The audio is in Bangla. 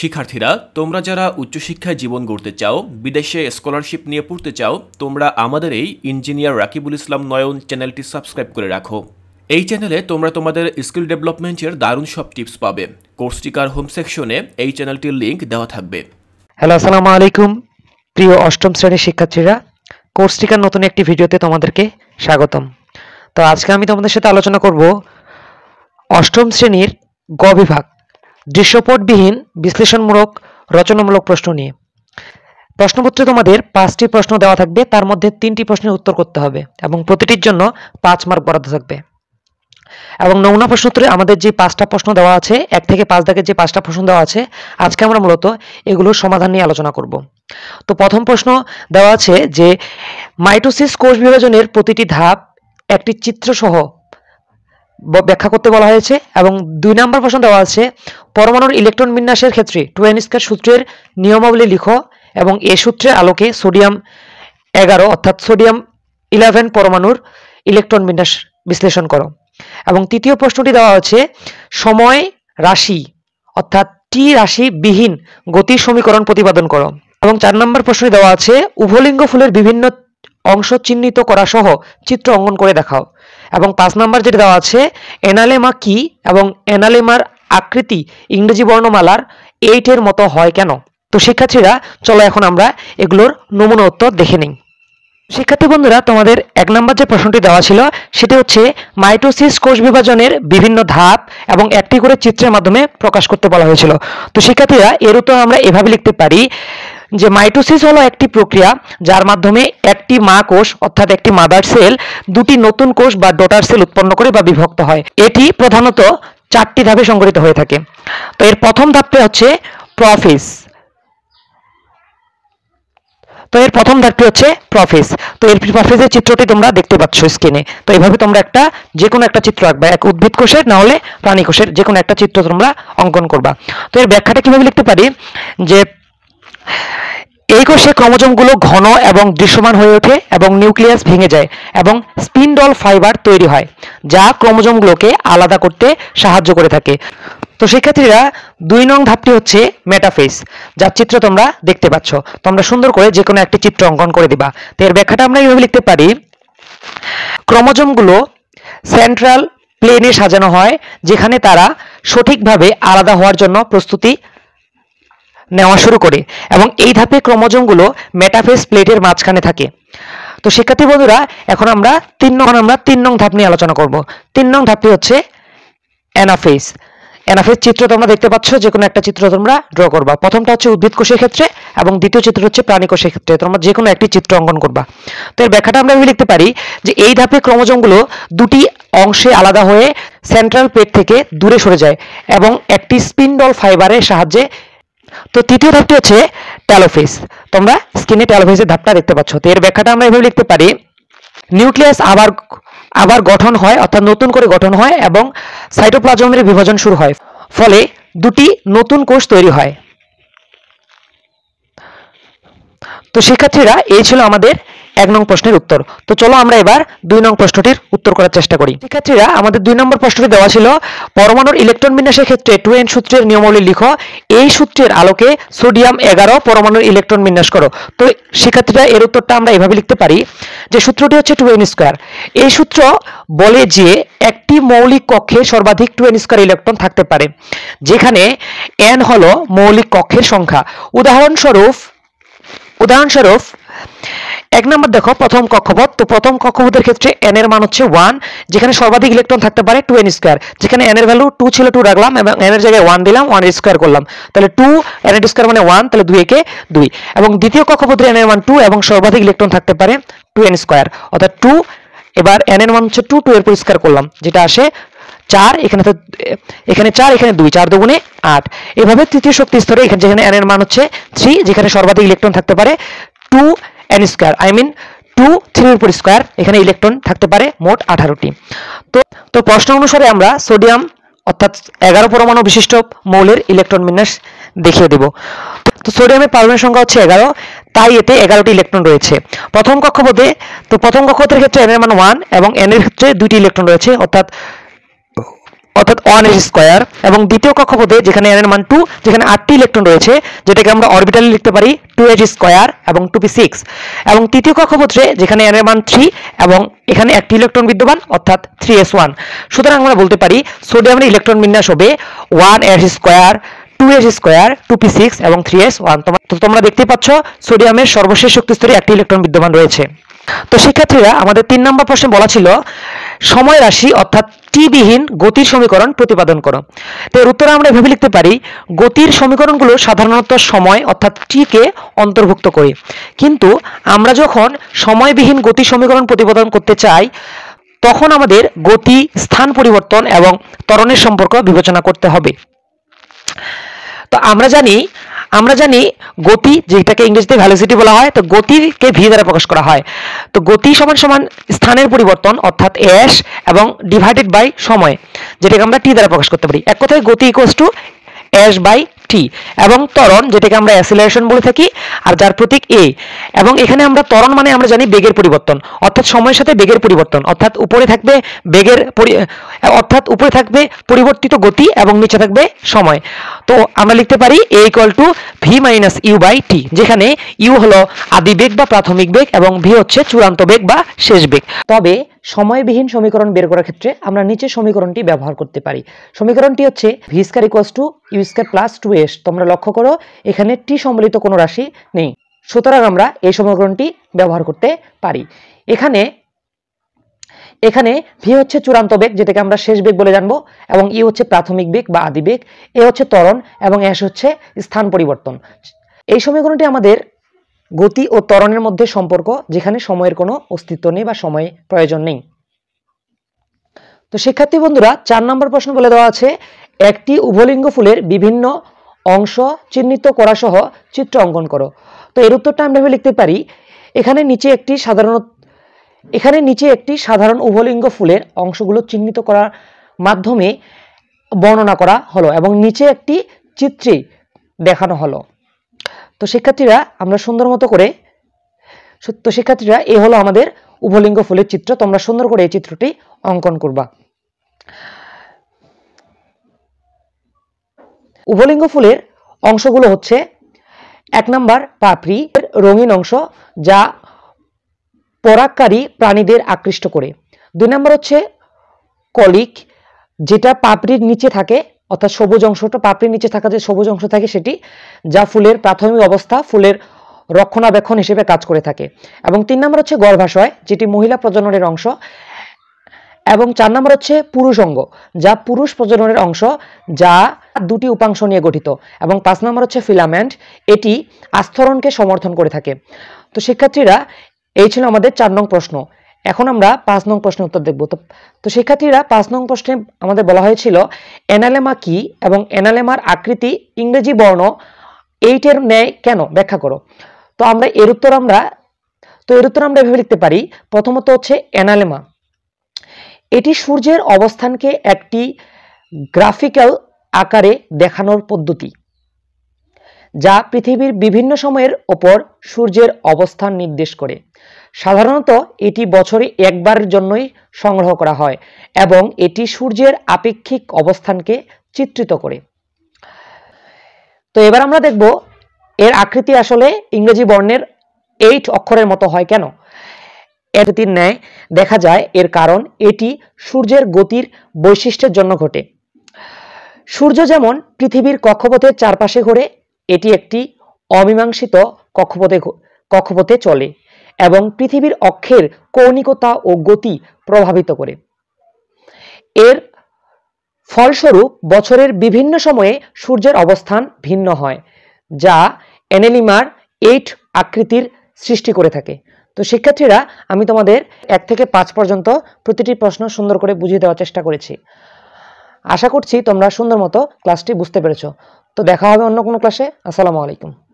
শিক্ষার্থীরা তোমরা যারা উচ্চশিক্ষায় জীবন গড়তে চাও বিদেশে স্কলারশিপ নিয়ে পড়তে চাও তোমরা আমাদের এই ইঞ্জিনিয়ার রাকিবুল ইসলাম নয়ন চ্যানেলটি সাবস্ক্রাইব করে রাখো এই চ্যানেলে তোমরা তোমাদের স্কিল ডেভেলপমেন্টের দারুণ সব টিপস পাবে কোর্সটিকার হোম সেকশনে এই চ্যানেলটির লিংক দেওয়া থাকবে হ্যালো আসসালামু আলাইকুম প্রিয় অষ্টম শ্রেণীর শিক্ষার্থীরা কোর্সটিকার নতুন একটি ভিডিওতে তোমাদেরকে স্বাগতম তো আজকে আমি তোমাদের সাথে আলোচনা করব অষ্টম শ্রেণীর গ বিভাগ দৃশ্যপটবিহীন বিশ্লেষণমূলক রচনামূলক প্রশ্ন নিয়ে প্রশ্নপত্রে তোমাদের পাঁচটি প্রশ্ন দেওয়া থাকবে তার মধ্যে তিনটি প্রশ্নের উত্তর করতে হবে এবং প্রতিটির জন্য পাঁচ মার্ক বরাদ্দ থাকবে এবং নমুনা প্রশ্নোত্তরে আমাদের যে পাঁচটা প্রশ্ন দেওয়া আছে এক থেকে পাঁচ দাগের যে পাঁচটা প্রশ্ন দেওয়া আছে আজকে আমরা মূলত এগুলোর সমাধান নিয়ে আলোচনা করব তো প্রথম প্রশ্ন দেওয়া আছে যে মাইটোসিস কোষ বিভাজনের প্রতিটি ধাপ একটি চিত্রসহ ব্যাখ্যা করতে বলা হয়েছে এবং দুই নম্বর প্রশ্ন দেওয়া আছে পরমাণুর ইলেকট্রন বিন্যাসের ক্ষেত্রে টু সূত্রের নিয়মাবলী লিখো এবং এ সূত্রের আলোকে সোডিয়াম এগারো অর্থাৎ সোডিয়াম ইলেভেন পরমাণুর ইলেকট্রন বিন্যাস বিশ্লেষণ করো এবং তৃতীয় প্রশ্নটি দেওয়া হচ্ছে সময় রাশি অর্থাৎ টি রাশি বিহীন গতি সমীকরণ প্রতিপাদন করো এবং চার নম্বর প্রশ্নটি দেওয়া আছে উভলিঙ্গ ফুলের বিভিন্ন অংশ চিহ্নিত করা সহ চিত্র অঙ্কন করে দেখাও এবং পাঁচ নাম্বার যেটা দেওয়া আছে অ্যানালেমা কি এবং এনালেমার আকৃতি ইংরেজি বর্ণমালার এইটের মতো হয় কেন তো শিক্ষার্থীরা চলো এখন আমরা এগুলোর নমুনা উত্তর দেখে নিই শিক্ষার্থী বন্ধুরা তোমাদের এক নম্বর যে প্রশ্নটি দেওয়া ছিল সেটি হচ্ছে মাইটোসিস কোষ বিভাজনের বিভিন্ন ধাপ এবং একটি করে চিত্রের মাধ্যমে প্রকাশ করতে বলা হয়েছিল তো শিক্ষার্থীরা এর উত্তর আমরা এভাবে লিখতে পারি যে মাইটোসিস হলো একটি প্রক্রিয়া যার মাধ্যমে একটি মা কোষ অর্থাৎ একটি মাদার সেল দুটি নতুন কোষ বা ডটার সেল উৎপন্ন করে বা বিভক্ত হয় এটি প্রধানত চারটি ধাপে সংগঠিত হয়ে থাকে তো এর প্রথম ধাপটি হচ্ছে প্রফিস তো এর প্রথম ধাপটি হচ্ছে প্রফেস তো এর প্রফেসের চিত্রটি তোমরা দেখতে পাচ্ছ স্ক্রিনে তো এইভাবে তোমরা একটা যে কোনো একটা চিত্র আঁকবা এক উদ্ভিদ কোষের না হলে প্রাণী কোষের যে কোনো একটা চিত্র তোমরা অঙ্কন করবা তো এর ব্যাখ্যাটা কীভাবে লিখতে পারি যে এই কোষে ক্রোমোজোমগুলো ঘন এবং দৃশ্যমান হয়ে ওঠে এবং নিউক্লিয়াস ভেঙে যায় এবং স্পিন্ডল ফাইবার তৈরি হয় যা ক্রোমোজোমগুলোকে আলাদা করতে সাহায্য করে থাকে তো শিক্ষার্থীরা দুই নং ধাপটি হচ্ছে মেটাফেস যার চিত্র তোমরা দেখতে পাচ্ছ তোমরা সুন্দর করে যে কোনো একটি চিত্র অঙ্কন করে দিবা তো এর ব্যাখ্যাটা আমরা এইভাবে লিখতে পারি ক্রোমোজোমগুলো সেন্ট্রাল প্লেনে সাজানো হয় যেখানে তারা সঠিকভাবে আলাদা হওয়ার জন্য প্রস্তুতি নেওয়া শুরু করে এবং এই ধাপে ক্রোমোজোমগুলো মেটাফেস প্লেটের মাঝখানে থাকে তো শিক্ষার্থী বন্ধুরা এখন আমরা তিন নং আমরা তিন নং ধাপ নিয়ে আলোচনা করব তিন নং ধাপটি হচ্ছে অ্যানাফেস অ্যানাফেজ চিত্র তোমরা দেখতে পাচ্ছ যে কোনো একটা চিত্র তোমরা ড্র করবা প্রথমটা হচ্ছে উদ্ভিদ কোষের ক্ষেত্রে এবং দ্বিতীয় চিত্র হচ্ছে প্রাণী কোষের ক্ষেত্রে তোমরা যে কোনো একটি চিত্র অঙ্কন করবা তো এর ব্যাখ্যাটা আমরা লিখতে পারি যে এই ধাপে ক্রোমোজোমগুলো দুটি অংশে আলাদা হয়ে সেন্ট্রাল পেট থেকে দূরে সরে যায় এবং একটি স্পিন্ডল ফাইবারের সাহায্যে তো তৃতীয় ধাপটি হচ্ছে ট্যালোফেস তোমরা স্কিনে ট্যালোফেসের ধাপটা দেখতে পাচ্ছ তো এর ব্যাখ্যাটা আমরা এভাবে লিখতে পারি নিউক্লিয়াস আবার আবার গঠন হয় অর্থাৎ নতুন করে গঠন হয় এবং সাইটোপ্লাজমের বিভাজন শুরু হয় ফলে দুটি নতুন কোষ তৈরি হয় তো শিক্ষার্থীরা এই ছিল আমাদের এক নং প্রশ্নের উত্তর তো চলো আমরা এবার দুই নং প্রশ্নটির উত্তর করার চেষ্টা করি শিক্ষার্থীরা আমাদের দুই নম্বর প্রশ্নটি দেওয়া ছিল পরমাণুর ইলেকট্রন বিন্যাসের ক্ষেত্রে টু এন সূত্রের নিয়মাবলী লিখো এই সূত্রের আলোকে সোডিয়াম এগারো পরমাণুর ইলেকট্রন বিন্যাস করো তো শিক্ষার্থীরা এর উত্তরটা আমরা এভাবে লিখতে পারি যে সূত্রটি হচ্ছে টু এন স্কোয়ার এই সূত্র বলে যে একটি মৌলিক কক্ষে সর্বাধিক টু এন স্কোয়ার ইলেকট্রন থাকতে পারে যেখানে এন হলো মৌলিক কক্ষের সংখ্যা উদাহরণস্বরূপ উদাহরণস্বরূপ এক নম্বর দেখো প্রথম কক্ষপথ তো প্রথম কক্ষপথের ক্ষেত্রে এন এর মান হচ্ছে ওয়ান যেখানে সর্বাধিক ইলেকট্রন থাকতে পারে টু এন স্কোয়ার যেখানে এন এর ভ্যালু টু ছিল টু রাখলাম এবং এন এর জায়গায় ওয়ান দিলাম ওয়ান স্কোয়ার করলাম তাহলে টু এন এর স্কোয়ার মানে ওয়ান তাহলে দুই একে দুই এবং দ্বিতীয় কক্ষপথের এন এর মান টু এবং সর্বাধিক ইলেকট্রন থাকতে পারে টু এন স্কোয়ার অর্থাৎ টু এবার এন এর মান হচ্ছে টু টু এর পরিষ্কার করলাম যেটা আসে চার এখানে তো এখানে চার এখানে দুই চার দুগুণে আট এভাবে তৃতীয় শক্তি স্তরে এখানে যেখানে এন এর মান হচ্ছে থ্রি যেখানে সর্বাধিক ইলেকট্রন থাকতে পারে two n square I mean two three উপর স্কোয়ার এখানে ইলেকট্রন থাকতে পারে মোট আঠারোটি তো তো প্রশ্ন অনুসারে আমরা সোডিয়াম অর্থাৎ এগারো পরমাণু বিশিষ্ট মৌলের ইলেকট্রন বিন্যাস দেখিয়ে দেব তো সোডিয়ামের পারমাণবিক সংখ্যা হচ্ছে এগারো তাই এতে এগারোটি ইলেকট্রন রয়েছে প্রথম কক্ষপথে তো প্রথম কক্ষপথের ক্ষেত্রে এন এর মান ওয়ান এবং এন এর ক্ষেত্রে দুইটি ইলেকট্রন রয়েছে অর্থাৎ অর্থাৎ ওয়ান এস স্কোয়ার এবং দ্বিতীয় কক্ষপথে যেখানে এর মান টু যেখানে আটটি ইলেকট্রন রয়েছে যেটাকে আমরা অরবিটালি লিখতে পারি টু এইচ স্কোয়ার এবং টু পি সিক্স এবং তৃতীয় কক্ষপথে যেখানে এর মান থ্রি এবং এখানে একটি ইলেকট্রন বিদ্যমান অর্থাৎ থ্রি এস ওয়ান সুতরাং আমরা বলতে পারি সোডিয়ামের ইলেকট্রন বিন্যাস হবে one S square two S square two P six এবং থ্রি এস ওয়ান তো তোমরা দেখতে পাচ্ছ সোডিয়ামের সর্বশেষ শক্তিস্তরে একটি ইলেকট্রন বিদ্যমান রয়েছে তো শিক্ষার্থীরা আমাদের তিন নম্বর প্রশ্নে বলা ছিল সময় রাশি অর্থাৎ টিবিহীন গতির সমীকরণ প্রতিপাদন করো তো এর উত্তরে আমরা ভেবে লিখতে পারি গতির সমীকরণগুলো সাধারণত সময় অর্থাৎ টিকে অন্তর্ভুক্ত করি কিন্তু আমরা যখন সময়বিহীন গতি সমীকরণ প্রতিপাদন করতে চাই তখন আমাদের গতি স্থান পরিবর্তন এবং ত্বরণের সম্পর্ক বিবেচনা করতে হবে তো আমরা জানি আমরা জানি গতি যেটাকে ইংরেজিতে ভ্যালোসিটি বলা হয় তো গতিকে ভি দ্বারা প্রকাশ করা হয় তো গতি সমান সমান স্থানের পরিবর্তন অর্থাৎ এস এবং ডিভাইডেড বাই সময় যেটাকে আমরা টি দ্বারা প্রকাশ করতে পারি এক কথায় গতি equals two S by T এবং ত্বরণ যেটাকে আমরা অ্যাসিলারেশন বলে থাকি আর যার প্রতীক এ এবং এখানে আমরা ত্বরণ মানে আমরা জানি বেগের পরিবর্তন অর্থাৎ সময়ের সাথে বেগের পরিবর্তন অর্থাৎ উপরে থাকবে বেগের অর্থাৎ উপরে থাকবে পরিবর্তিত গতি এবং নিচে থাকবে সময় তো আমরা লিখতে পারি A equal to V minus U by T যেখানে ইউ হলো আদি বেগ বা প্রাথমিক বেগ এবং ভি হচ্ছে চূড়ান্ত বেগ বা শেষ বেগ তবে সময়বিহীন সমীকরণ বের করার ক্ষেত্রে আমরা নিচে সমীকরণটি ব্যবহার করতে পারি সমীকরণটি হচ্ছে V square equals two U square plus two S তোমরা লক্ষ্য করো এখানে টি সম্বলিত কোনো রাশি নেই সুতরাং আমরা এই সমীকরণটি ব্যবহার করতে পারি এখানে এখানে ভি হচ্ছে চূড়ান্ত বেগ যেটাকে আমরা শেষ বেগ বলে জানবো এবং ই e হচ্ছে প্রাথমিক বেগ বা আদি বেগ এ হচ্ছে ত্বরণ এবং এস হচ্ছে স্থান পরিবর্তন এই সমীকরণটি আমাদের গতি ও ত্বরণের মধ্যে সম্পর্ক যেখানে সময়ের কোনো অস্তিত্ব নেই বা সময় প্রয়োজন নেই তো শিক্ষার্থী বন্ধুরা চার নম্বর প্রশ্ন বলে দেওয়া আছে একটি উভলিঙ্গ ফুলের বিভিন্ন অংশ চিহ্নিত করা সহ চিত্র অঙ্কন করো তো এর উত্তরটা আমরা লিখতে পারি এখানে নিচে একটি সাধারণত এখানে নিচে একটি সাধারণ উভলিঙ্গ ফুলের অংশগুলো চিহ্নিত করার মাধ্যমে বর্ণনা করা হলো এবং নিচে একটি চিত্রে দেখানো হলো তো শিক্ষার্থীরা আমরা সুন্দর মতো করে সত্য শিক্ষার্থীরা এ হলো আমাদের উভলিঙ্গ ফুলের চিত্র তোমরা সুন্দর করে এই চিত্রটি অঙ্কন করবা উভলিঙ্গ ফুলের অংশগুলো হচ্ছে এক নাম্বার পাপড়ি রঙিন অংশ যা পরাকারী প্রাণীদের আকৃষ্ট করে দুই নম্বর হচ্ছে কলিক যেটা পাপড়ির নিচে থাকে অর্থাৎ সবুজ অংশটা পাপড়ির নিচে থাকা যে সবুজ অংশ থাকে সেটি যা ফুলের প্রাথমিক অবস্থা ফুলের রক্ষণাবেক্ষণ হিসেবে কাজ করে থাকে এবং তিন নম্বর হচ্ছে গর্ভাশয় যেটি মহিলা প্রজননের অংশ এবং চার নম্বর হচ্ছে পুরুষ অঙ্গ যা পুরুষ প্রজননের অংশ যা দুটি উপাংশ নিয়ে গঠিত এবং পাঁচ নম্বর হচ্ছে ফিলামেন্ট এটি আস্তরণকে সমর্থন করে থাকে তো শিক্ষার্থীরা এই ছিল আমাদের চার নং প্রশ্ন এখন আমরা পাঁচ নং প্রশ্নের উত্তর দেখব তো তো শিক্ষার্থীরা পাঁচ নং প্রশ্নে আমাদের বলা হয়েছিল অ্যানালেমা কি এবং অ্যানালেমার আকৃতি ইংরেজি বর্ণ এইটের ন্যায় কেন ব্যাখ্যা করো তো আমরা এর উত্তর আমরা তো এর উত্তর আমরা এভাবে লিখতে পারি প্রথমত হচ্ছে অ্যানালেমা এটি সূর্যের অবস্থানকে একটি গ্রাফিক্যাল আকারে দেখানোর পদ্ধতি যা পৃথিবীর বিভিন্ন সময়ের ওপর সূর্যের অবস্থান নির্দেশ করে সাধারণত এটি বছরে একবার জন্যই সংগ্রহ করা হয় এবং এটি সূর্যের আপেক্ষিক অবস্থানকে চিত্রিত করে তো এবার আমরা দেখব এর আকৃতি আসলে ইংরেজি বর্ণের এইট অক্ষরের মতো হয় কেন আকৃতির ন্যায় দেখা যায় এর কারণ এটি সূর্যের গতির বৈশিষ্ট্যের জন্য ঘটে সূর্য যেমন পৃথিবীর কক্ষপথের চারপাশে ঘোরে এটি একটি অমীমাংসিত কক্ষপথে কক্ষপথে চলে এবং পৃথিবীর অক্ষের কৌণিকতা ও গতি প্রভাবিত করে এর ফলস্বরূপ বছরের বিভিন্ন সময়ে সূর্যের অবস্থান ভিন্ন হয় যা অ্যানেলিমার এইট আকৃতির সৃষ্টি করে থাকে তো শিক্ষার্থীরা আমি তোমাদের এক থেকে পাঁচ পর্যন্ত প্রতিটি প্রশ্ন সুন্দর করে বুঝিয়ে দেওয়ার চেষ্টা করেছি আশা করছি তোমরা সুন্দর মতো ক্লাসটি বুঝতে পেরেছ তো দেখা হবে অন্য কোনো ক্লাসে আসসালামু আলাইকুম